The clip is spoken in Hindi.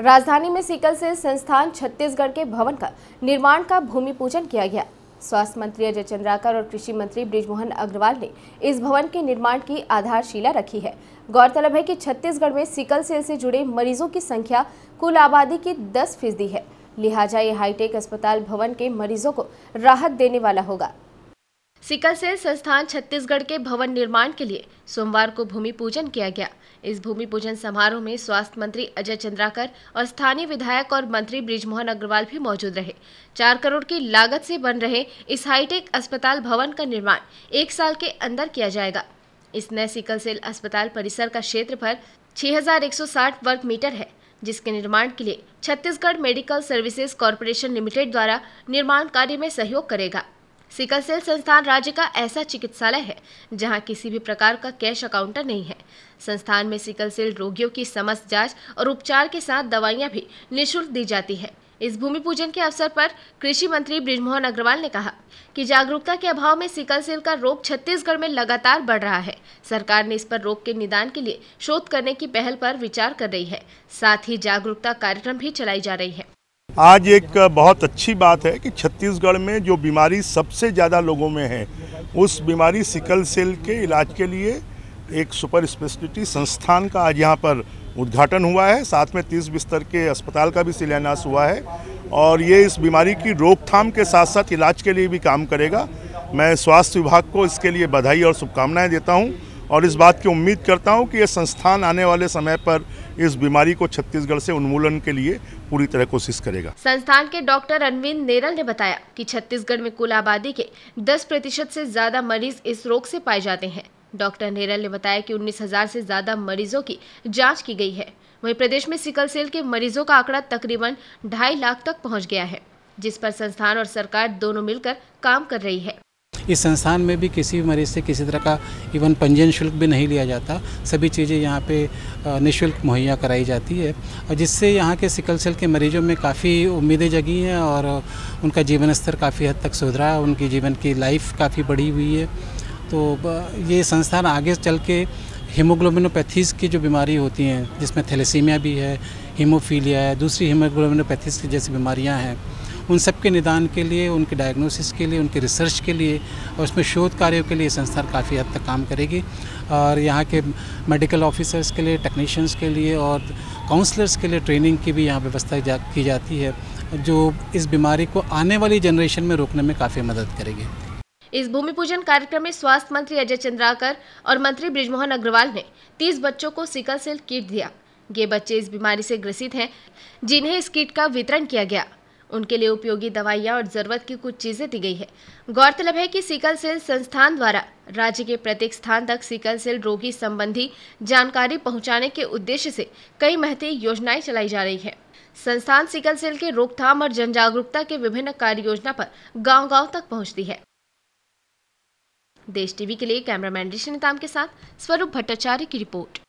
राजधानी में सिकल सेल संस्थान छत्तीसगढ़ के भवन का निर्माण का भूमि पूजन किया गया स्वास्थ्य मंत्री अजय चंद्राकर और कृषि मंत्री ब्रिजमोहन अग्रवाल ने इस भवन के निर्माण की आधारशिला रखी है गौरतलब है कि छत्तीसगढ़ में सिकल सेल से जुड़े मरीजों की संख्या कुल आबादी की 10 फीसदी है लिहाजा ये हाईटेक अस्पताल भवन के मरीजों को राहत देने वाला होगा सिकल सेल संस्थान छत्तीसगढ़ के भवन निर्माण के लिए सोमवार को भूमि पूजन किया गया इस भूमि पूजन समारोह में स्वास्थ्य मंत्री अजय चंद्राकर और स्थानीय विधायक और मंत्री ब्रिजमोहन अग्रवाल भी मौजूद रहे चार करोड़ की लागत से बन रहे इस हाईटेक अस्पताल भवन का निर्माण एक साल के अंदर किया जाएगा इस नए सिकल सेल अस्पताल परिसर का क्षेत्रफल 6,160 वर्ग मीटर है जिसके निर्माण के लिए Chhattisgarh medical services corporation limited द्वारा निर्माण कार्य में सहयोग करेगा सिकल सेल संस्थान राज्य का ऐसा चिकित्सालय है जहां किसी भी प्रकार का कैश अकाउंटर नहीं है संस्थान में सिकल सेल रोगियों की समस्त जांच और उपचार के साथ दवाइयां भी निःशुल्क दी जाती है इस भूमि पूजन के अवसर पर कृषि मंत्री ब्रिजमोहन अग्रवाल ने कहा कि जागरूकता के अभाव में सिकल सेल का रोग छत्तीसगढ़ में लगातार बढ़ रहा है सरकार ने इस पर रोग के निदान के लिए शोध करने की पहल पर विचार कर रही है साथ ही जागरूकता कार्यक्रम भी चलाई जा रही है आज एक बहुत अच्छी बात है कि छत्तीसगढ़ में जो बीमारी सबसे ज़्यादा लोगों में है उस बीमारी सिकल सेल के इलाज के लिए एक सुपर स्पेशलिटी संस्थान का आज यहाँ पर उद्घाटन हुआ है साथ में तीस बिस्तर के अस्पताल का भी शिलान्यास हुआ है और ये इस बीमारी की रोकथाम के साथ साथ इलाज के लिए भी काम करेगा मैं स्वास्थ्य विभाग को इसके लिए बधाई और शुभकामनाएँ देता हूँ और इस बात की उम्मीद करता हूं कि ये संस्थान आने वाले समय पर इस बीमारी को छत्तीसगढ़ से उन्मूलन के लिए पूरी तरह कोशिश करेगा संस्थान के डॉक्टर अरविंद नेरल ने बताया कि छत्तीसगढ़ में कुल आबादी के 10 प्रतिशत से ज्यादा मरीज इस रोग से पाए जाते हैं डॉक्टर नेरल ने बताया कि उन्नीस हजार से ज्यादा मरीजों की जाँच की गई है वही प्रदेश में सिकल सेल के मरीजों का आंकड़ा तकरीबन ढाई लाख तक पहुँच गया है जिस पर संस्थान और सरकार दोनों मिलकर काम कर रही है इस संस्थान में भी किसी भी मरीज से किसी तरह का इवन पंजीयन शुल्क भी नहीं लिया जाता सभी चीज़ें यहाँ पे निःशुल्क मुहैया कराई जाती है और जिससे यहाँ के सिकल सेल के मरीजों में काफ़ी उम्मीदें जगी हैं और उनका जीवन स्तर काफ़ी हद तक सुधरा है उनकी जीवन की लाइफ काफ़ी बढ़ी हुई है तो ये संस्थान आगे चल के हीमोग्लोबिनोपैथीज की जो बीमारी होती हैं जिसमें थैलेसीमिया भी है हीमोफीलिया है दूसरी हीमोग्लोबिनोपैथीज की जैसी बीमारियां हैं उन सब के निदान के लिए उनके डायग्नोसिस के लिए उनके रिसर्च के लिए और उसमें शोध कार्यों के लिए संस्था काफ़ी हद तक काम करेगी और यहाँ के मेडिकल ऑफिसर्स के लिए टेक्नीशियंस के लिए और काउंसलर्स के लिए ट्रेनिंग की भी यहाँ व्यवस्था जा, की जाती है जो इस बीमारी को आने वाली जनरेशन में रोकने में काफ़ी मदद करेगी इस भूमि पूजन कार्यक्रम में स्वास्थ्य मंत्री अजय चंद्राकर और मंत्री ब्रिजमोहन अग्रवाल ने 30 बच्चों को सिकल सेल किट दिया ये बच्चे इस बीमारी से ग्रसित हैं जिन्हें इस किट का वितरण किया गया उनके लिए उपयोगी दवाइयाँ और जरूरत की कुछ चीजें दी गई है गौरतलब है कि सिकल सेल संस्थान द्वारा राज्य के प्रत्येक स्थान तक सिकल सेल रोगी संबंधी जानकारी पहुँचाने के उद्देश्य से कई महती योजनाएं चलाई जा रही है संस्थान सिकल सेल के रोकथाम और जन जागरूकता के विभिन्न कार्य योजना पर गाँव गाँव तक पहुँचती है देश टीवी के लिए कैमरामैन ऋषि नेताम के साथ स्वरूप भट्टाचार्य की रिपोर्ट